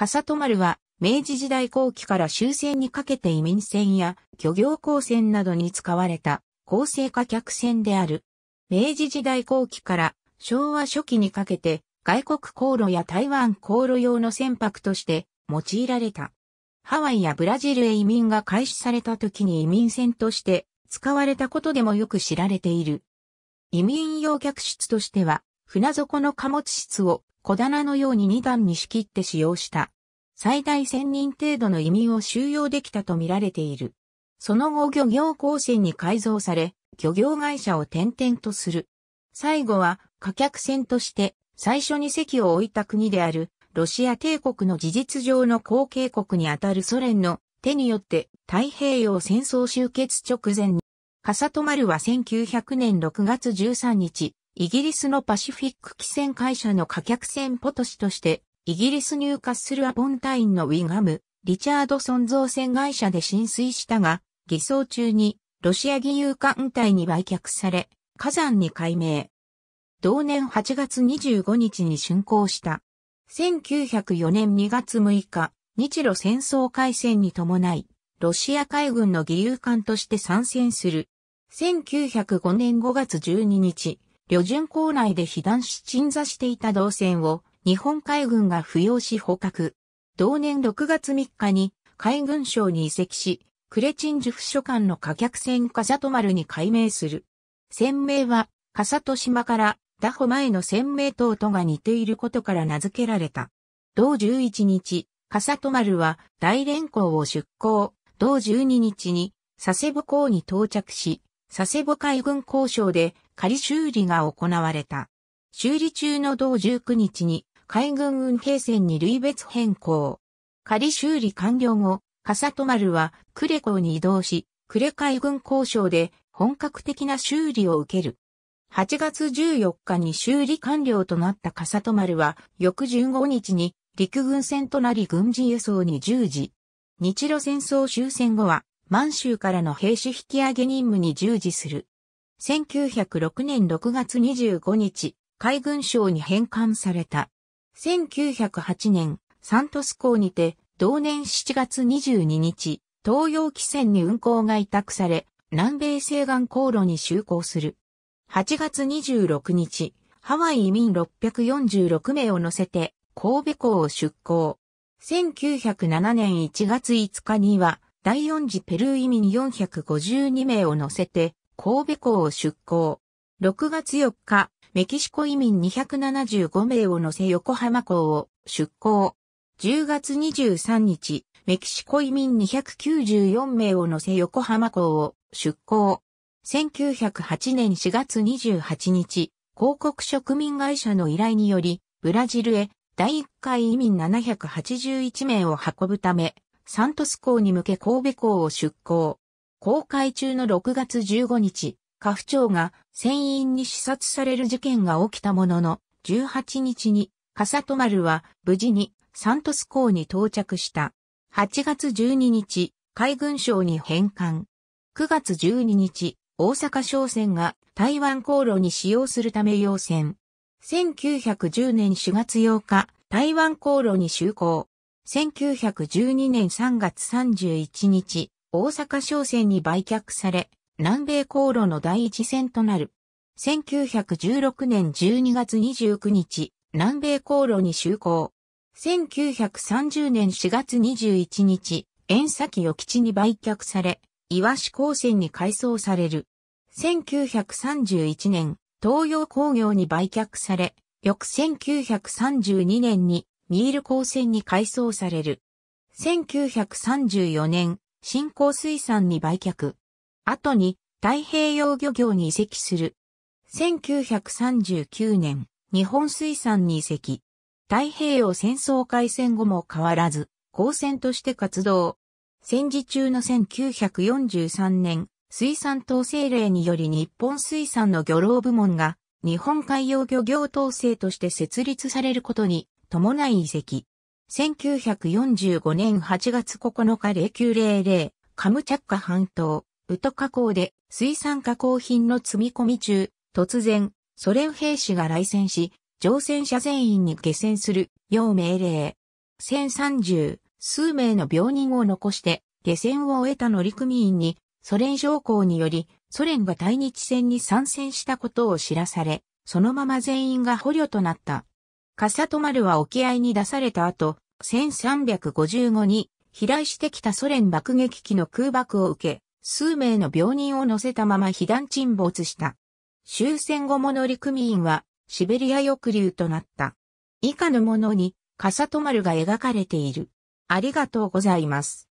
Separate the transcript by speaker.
Speaker 1: 笠戸丸は、明治時代後期から終戦にかけて移民船や漁業港船などに使われた、高性化客船である。明治時代後期から昭和初期にかけて、外国航路や台湾航路用の船舶として用いられた。ハワイやブラジルへ移民が開始された時に移民船として使われたことでもよく知られている。移民用客室としては、船底の貨物室を小棚のように2段に仕切って使用した。最大1000人程度の移民を収容できたと見られている。その後漁業高専に改造され、漁業会社を転々とする。最後は、貨客船として、最初に席を置いた国である、ロシア帝国の事実上の後継国にあたるソ連の手によって太平洋戦争終結直前に、カサトマルは1900年6月13日、イギリスのパシフィック汽船会社の貨客船ポトシとして、イギリス入荷するアポンタインのウィガム、リチャードソン造船会社で浸水したが、偽装中にロシア義勇艦隊に売却され、火山に改名。同年8月25日に竣工した。1904年2月6日、日露戦争開戦に伴い、ロシア海軍の義勇艦として参戦する。1905年5月12日、旅順港内で被弾し鎮座していた銅線を日本海軍が扶養し捕獲。同年6月3日に海軍省に移籍し、クレチンジュ副書館の可客船カサト丸に改名する。船名は、カサト島からダホ前の船名等とが似ていることから名付けられた。同11日、カサト丸は大連港を出港、同12日に佐世保港に到着し、佐世保海軍交渉で仮修理が行われた。修理中の同19日に海軍運兵船に類別変更。仮修理完了後、笠戸丸は呉港に移動し、呉海軍交渉で本格的な修理を受ける。8月14日に修理完了となった笠戸丸は、翌15日に陸軍船となり軍事輸送に従事。日露戦争終戦後は、満州からの兵士引き上げ任務に従事する。1906年6月25日、海軍省に返還された。1908年、サントス港にて、同年7月22日、東洋汽船に運航が委託され、南米西岸航路に就航する。8月26日、ハワイ移民646名を乗せて、神戸港を出港。1907年1月5日には、第4次ペルー移民452名を乗せて、神戸港を出港。6月4日、メキシコ移民275名を乗せ横浜港を出港。10月23日、メキシコ移民294名を乗せ横浜港を出港。1908年4月28日、広告植民会社の依頼により、ブラジルへ第1回移民781名を運ぶため、サントス港に向け神戸港を出港。航海中の6月15日、家父長が船員に視察される事件が起きたものの、18日に、トマ丸は無事にサントス港に到着した。8月12日、海軍省に返還。9月12日、大阪商船が台湾航路に使用するため要船。1910年4月8日、台湾航路に就航。1912年3月31日、大阪商船に売却され、南米航路の第一線となる。1916年12月29日、南米航路に就航。1930年4月21日、遠崎与吉に売却され、岩市高専に改装される。1931年、東洋工業に売却され、翌1932年にミール高船に改装される。1934年、新興水産に売却。後に太平洋漁業に移籍する。1939年、日本水産に移籍。太平洋戦争開戦後も変わらず、高専として活動。戦時中の1943年、水産統制令により日本水産の漁労部門が日本海洋漁業統制として設立されることに伴い遺跡。1945年8月9日0900、カムチャッカ半島、ウト加工で水産加工品の積み込み中、突然、ソ連兵士が来船し、乗船者全員に下船する、要命令。1030、数名の病人を残して、下船を終えた乗組員に、ソ連将校により、ソ連が対日戦に参戦したことを知らされ、そのまま全員が捕虜となった。笠戸丸は沖合に出された後、1355に飛来してきたソ連爆撃機の空爆を受け、数名の病人を乗せたまま被弾沈没した。終戦後も乗組員はシベリア抑留となった。以下のものに、笠戸丸が描かれている。ありがとうございます。